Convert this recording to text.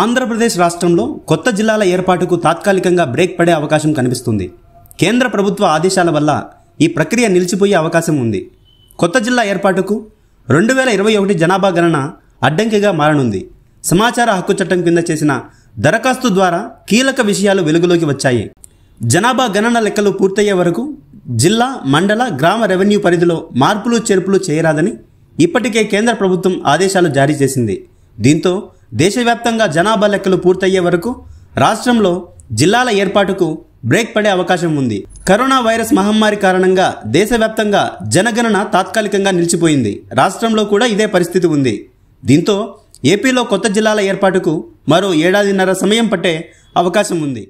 ఆంధ్రప్రదేశ్ రాష్ట్రంలో కొత్త జిల్లాల ఏర్పాటుకు తాత్కాలికంగా బ్రేక్ పడే అవకాశం కనిపిస్తుంది కేంద్ర ప్రభుత్వ ఆదేశాల వల్ల ఈ ప్రక్రియ నిలిచిపోయే అవకాశం ఉంది కొత్త జిల్లా ఏర్పాటుకు రెండు వేల ఇరవై ఒకటి జనాభా గణన అడ్డంకిగా మారనుంది సమాచార హక్కు చట్టం కింద చేసిన దరఖాస్తు ద్వారా కీలక విషయాలు వెలుగులోకి వచ్చాయి జనాభా గణన లెక్కలు పూర్తయ్యే వరకు జిల్లా మండల గ్రామ రెవెన్యూ పరిధిలో మార్పులు చేర్పులు చేయరాదని ఇప్పటికే కేంద్ర ప్రభుత్వం ఆదేశాలు జారీ చేసింది దీంతో దేశవ్యాప్తంగా జనాభా లెక్కలు పూర్తయ్యే వరకు రాష్ట్రంలో జిల్లాల ఏర్పాటుకు బ్రేక్ పడే అవకాశం ఉంది కరోనా వైరస్ మహమ్మారి కారణంగా దేశవ్యాప్తంగా జనగణన తాత్కాలికంగా నిలిచిపోయింది రాష్ట్రంలో కూడా ఇదే పరిస్థితి ఉంది దీంతో ఏపీలో కొత్త జిల్లాల ఏర్పాటుకు మరో ఏడాదిన్నర సమయం పట్టే అవకాశం ఉంది